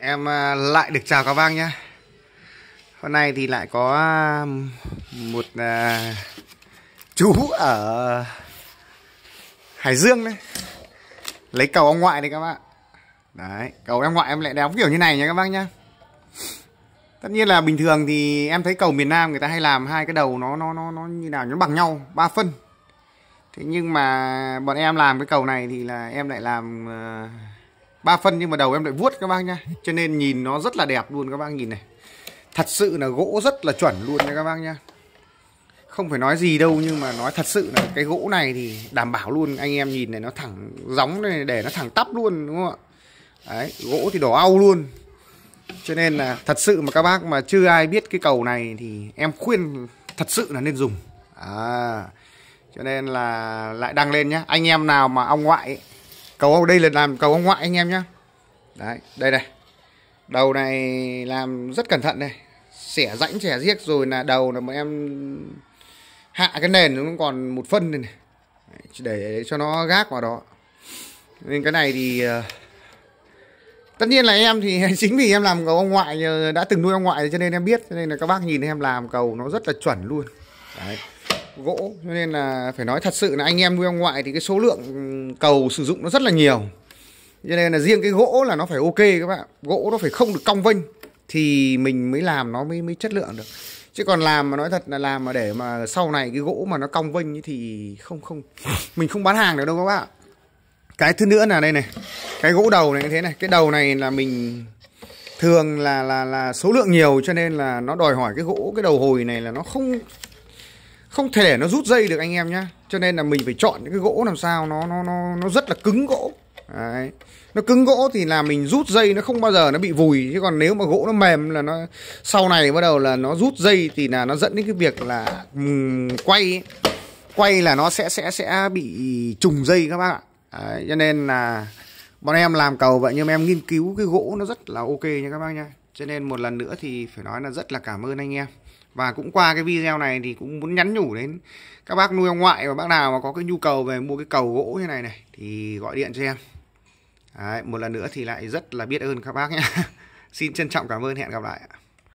em à, lại được chào các bác nhé hôm nay thì lại có à, một à, chú ở hải dương đấy lấy cầu ông ngoại đấy các bạn đấy cầu em ngoại em lại đóng kiểu như này nha các bác nhá tất nhiên là bình thường thì em thấy cầu miền nam người ta hay làm hai cái đầu nó nó nó nó như nào nó bằng nhau ba phân thế nhưng mà bọn em làm cái cầu này thì là em lại làm uh, ba phân nhưng mà đầu em lại vuốt các bác nhá cho nên nhìn nó rất là đẹp luôn các bác nhìn này thật sự là gỗ rất là chuẩn luôn nha các bác nhá không phải nói gì đâu nhưng mà nói thật sự là cái gỗ này thì đảm bảo luôn anh em nhìn này nó thẳng gióng này để nó thẳng tắp luôn đúng không ạ đấy gỗ thì đỏ au luôn cho nên là thật sự mà các bác mà chưa ai biết cái cầu này thì em khuyên thật sự là nên dùng à cho nên là lại đăng lên nhá anh em nào mà ông ngoại ấy, cầu ông đây là làm cầu ông ngoại anh em nhá, đấy đây này đầu này làm rất cẩn thận đây, xẻ rãnh xẻ riết rồi là đầu là bọn em hạ cái nền nó còn một phân này, này. để cho nó gác vào đó nên cái này thì ờ, tất nhiên là em thì chính vì em làm cầu ông ngoại đã từng nuôi ông ngoại cho nên em biết cho nên là các bác nhìn em làm cầu nó rất là chuẩn luôn đấy gỗ cho nên là phải nói thật sự là anh em nuôi ông ngoại thì cái số lượng ừ, cầu sử dụng nó rất là nhiều cho nên là riêng cái gỗ là nó phải ok các bạn gỗ nó phải không được cong vênh thì mình mới làm nó mới mới chất lượng được chứ còn làm mà nói thật là làm mà để mà sau này cái gỗ mà nó cong vênh thì không không mình không bán hàng được đâu các bạn cái thứ nữa là đây này cái gỗ đầu này như thế này cái đầu này là mình thường là là là số lượng nhiều cho nên là nó đòi hỏi cái gỗ cái đầu hồi này là nó không không thể để nó rút dây được anh em nhá cho nên là mình phải chọn những cái gỗ làm sao nó nó nó nó rất là cứng gỗ Đấy. nó cứng gỗ thì là mình rút dây nó không bao giờ nó bị vùi chứ còn nếu mà gỗ nó mềm là nó sau này bắt đầu là nó rút dây thì là nó dẫn đến cái việc là um, quay ấy. quay là nó sẽ sẽ sẽ bị trùng dây các bác ạ Đấy. cho nên là bọn em làm cầu vậy nhưng mà em nghiên cứu cái gỗ nó rất là ok nha các bác nha cho nên một lần nữa thì phải nói là rất là cảm ơn anh em. Và cũng qua cái video này thì cũng muốn nhắn nhủ đến các bác nuôi ông ngoại và bác nào mà có cái nhu cầu về mua cái cầu gỗ như này này thì gọi điện cho em. Đấy, một lần nữa thì lại rất là biết ơn các bác nhé. Xin trân trọng cảm ơn, hẹn gặp lại ạ.